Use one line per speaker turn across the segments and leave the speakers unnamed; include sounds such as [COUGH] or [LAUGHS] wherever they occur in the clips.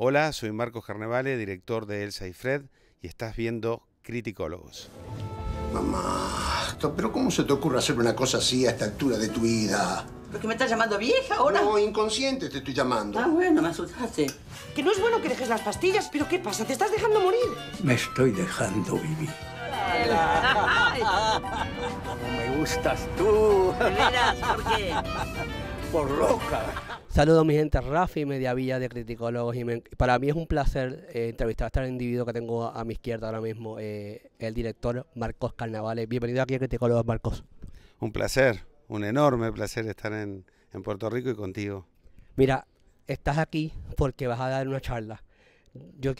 Hola, soy Marcos Carnevale, director de Elsa y Fred, y estás viendo Criticólogos. Mamá, pero ¿cómo se te ocurre hacer una cosa así a esta altura de tu vida?
¿Por qué me estás llamando vieja ahora? No, inconsciente te estoy llamando. Ah, bueno, me asustaste. Que no es bueno que dejes las pastillas, pero ¿qué pasa? ¿Te estás dejando morir? Me estoy dejando vivir.
[LAUGHS]
me gustas tú.
¿Por
qué? [LAUGHS] Por loca. Saludos mi gente, Rafi Mediavilla de Criticólogos y para mí es un placer eh, entrevistar a este individuo que tengo a, mi izquierda ahora mismo, eh, el director Marcos Carnavales. Bienvenido aquí a
Criticólogos, Marcos. Un placer, un enorme placer estar en, Puerto Rico y contigo. Mira,
estás aquí porque vas a dar una charla. Yo,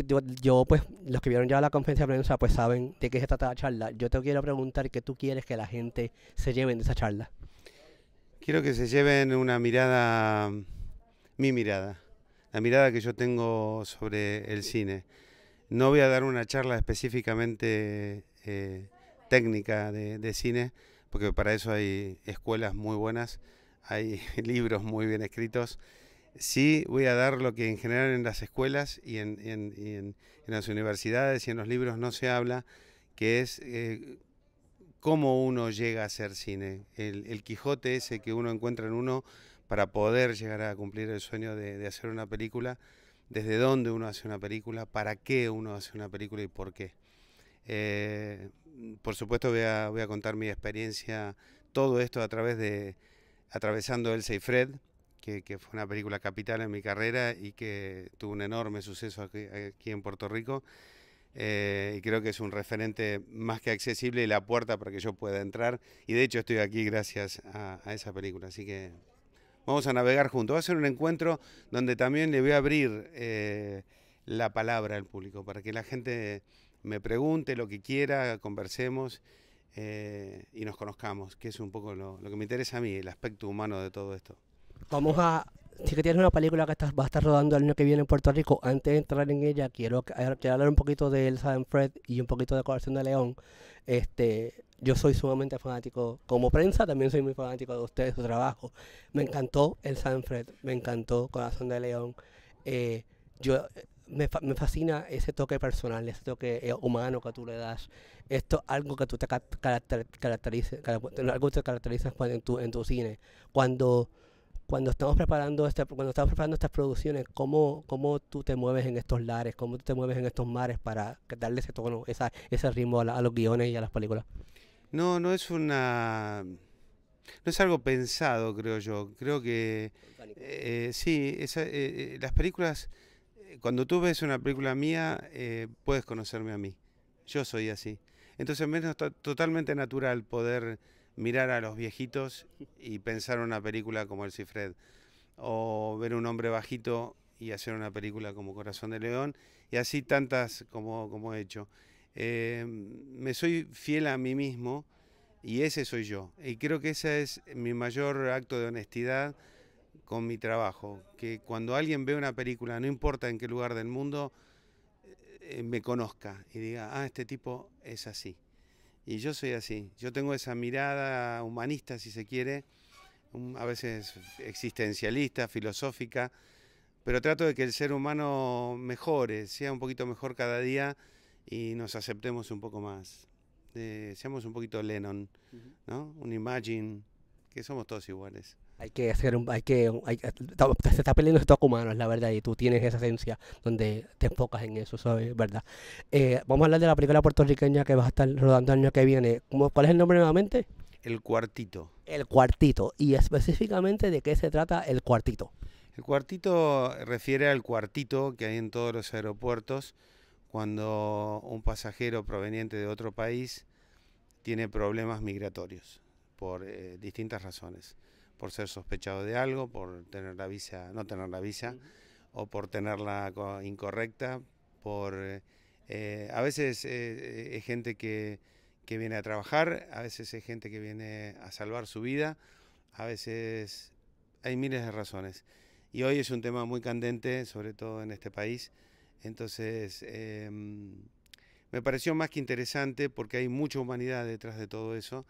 yo, pues, los que vieron ya la conferencia de prensa, pues saben de qué se trata la charla. Yo te quiero preguntar qué tú quieres que la gente se lleve de esa charla.
Quiero que se lleven una mirada mi mirada, la mirada que yo tengo sobre el cine. No voy a dar una charla específicamente eh, técnica de, cine, porque para eso hay escuelas muy buenas, hay [LAUGHS] libros muy bien escritos sí voy a dar lo que en general en las escuelas y en, las universidades y en los libros no se habla, que es eh, cómo uno llega a hacer cine. El, el, Quijote ese que uno encuentra en uno para poder llegar a cumplir el sueño de, hacer una película, desde dónde uno hace una película, para qué uno hace una película y por qué. Eh, por supuesto voy a, contar mi experiencia, todo esto a través de Atravesando Elsa y Fred, que, fue una película capital en mi carrera y que tuvo un enorme suceso aquí, en Puerto Rico. Eh, y creo que es un referente más que accesible y la puerta para que yo pueda entrar. Y de hecho estoy aquí gracias a, a esa película. Así que vamos a navegar juntos. Va a ser un encuentro donde también le voy a abrir eh, la palabra al público para que la gente me pregunte lo que quiera, conversemos eh, y nos conozcamos, que es un poco lo, lo que me interesa a mí, el aspecto humano de todo esto. Vamos
a si que tienes una película que va a estar rodando el año que viene en Puerto Rico, antes de entrar en ella, quiero, hablar un poquito de El Fred y un poquito de Corazón de León. Este, yo soy sumamente fanático, como prensa, también soy muy fanático de ustedes, su trabajo. Me encantó El and Fred, me encantó Corazón de León. Eh, yo me, fascina ese toque personal, ese toque eh, humano que tú le das. Esto algo que tú te caracteriza, caracterizas en tu, en tu cine. Cuando cuando estamos preparando esta, cuando estamos preparando estas producciones, ¿cómo, cómo tú te mueves en estos lares, cómo tú te mueves en estos mares para darle ese ese ritmo a, los guiones y a las películas.
No, no es una no es algo pensado, creo yo. Creo que eh, sí, eh, eh, las películas, cuando tú ves una película mía, puedes conocerme a mí. Yo soy así. Entonces es totalmente natural poder mirar a los viejitos y pensar una película como El Cifred, o ver un hombre bajito y hacer una película como Corazón de León, y así tantas como, como he hecho. Eh, me soy fiel a mí mismo y ese soy yo. Y creo que ese es mi mayor acto de honestidad con mi trabajo, que cuando alguien ve una película, no importa en qué lugar del mundo, eh, me conozca y diga, ah, este tipo es así. Y yo soy así, yo tengo esa mirada humanista, si se quiere, a veces existencialista, filosófica, pero trato de que el ser humano mejore, sea un poquito mejor cada día y nos aceptemos un poco más. Eh, seamos un poquito Lennon, ¿no? Un Imagine que somos todos iguales.
Hay que hacer un, hay que, se está peleando perdiendo estos humanos, la verdad, y tú tienes esa esencia donde te enfocas en eso, ¿sabes? ¿Verdad? Eh, vamos a hablar de la película puertorriqueña que va a estar rodando el año que viene. ¿Cuál es el nombre nuevamente?
El Cuartito. El Cuartito.
¿Y específicamente de qué se trata el Cuartito?
El Cuartito refiere al cuartito que hay en todos los aeropuertos cuando un pasajero proveniente de otro país tiene problemas migratorios por eh, distintas razones, por ser sospechado de algo, por tener la visa, no tener la visa, o por tenerla incorrecta, por eh, eh, a veces es gente que, que, viene a trabajar, a veces es gente que viene a salvar su vida, a veces hay miles de razones. Y hoy es un tema muy candente, sobre todo en este país. Entonces, em, me pareció más que interesante porque hay mucha humanidad detrás de todo eso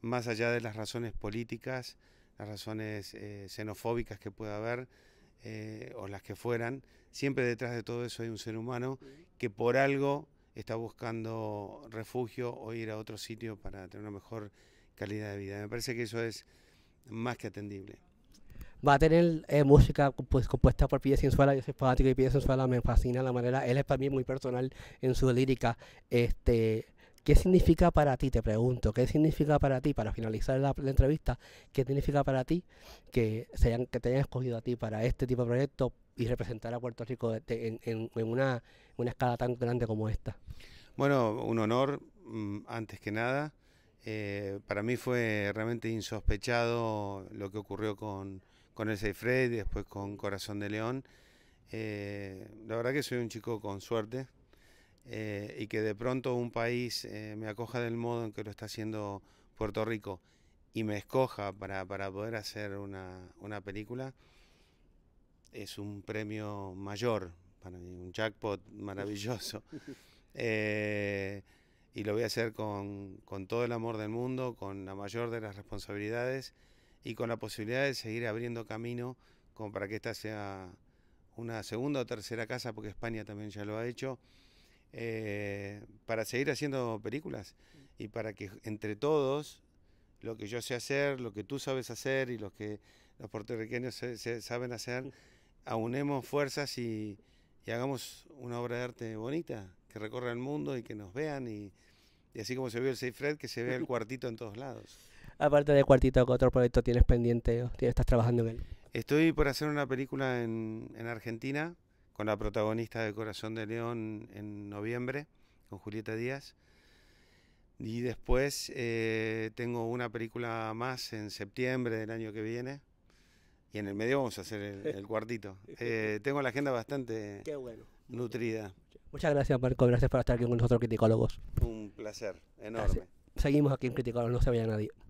más allá de las razones políticas, las razones eh, xenofóbicas que pueda haber, eh, o las que fueran, siempre detrás de todo eso hay un ser humano que por algo está buscando refugio o ir a otro sitio para tener una mejor calidad de vida. Me parece que eso es más que atendible.
Va a tener eh, música pues, compuesta por Pide Sensuela, yo soy fanático de Pide Sensuela, me fascina la manera, él es para mí muy personal en su lírica, este, ¿Qué significa para ti? Te pregunto, ¿qué significa para ti, para finalizar la, entrevista, qué significa para ti que, se que te hayan escogido a ti para este tipo de proyecto y representar a Puerto Rico en, una, escala tan grande como esta?
Bueno, un honor, mm, antes que nada. Eh, para mí fue realmente insospechado lo que ocurrió con, con el Seifred y después con Corazón de León. Eh, la verdad que soy un chico con suerte, eh, y que de pronto un país eh, me acoja del modo en que lo está haciendo Puerto Rico y me escoja para, poder hacer una, película, es un premio mayor para un jackpot [LAUGHS] maravilloso. [LAUGHS] Eh, y lo voy a hacer con, todo el amor del mundo, con la mayor de las responsabilidades y con la posibilidad de seguir abriendo camino como para que esta sea una segunda o tercera casa, porque España también ya lo ha hecho. Eh, para seguir haciendo películas y para que entre todos, lo que yo sé hacer, lo que tú sabes hacer y lo que los puertorriqueños saben hacer, aunemos fuerzas y, hagamos una obra de arte bonita, que recorra el mundo y que nos vean y, así como se vio el Seifred, que se ve el [LAUGHS] cuartito en todos lados.
Aparte del cuartito, ¿qué otro proyecto tienes pendiente? o ¿Estás trabajando en él?
Estoy por hacer una película en Argentina con la protagonista de Corazón de León en noviembre, con Julieta Díaz. Y después eh, tengo una película más en septiembre del año que viene. Y en el medio vamos a hacer el, cuartito. [LAUGHS] Eh, tengo la agenda bastante nutrida.
Muchas gracias, Marco. Gracias por estar aquí con nosotros, criticólogos.
Un placer enorme. Seguimos aquí en Criticólogos, no se vaya nadie.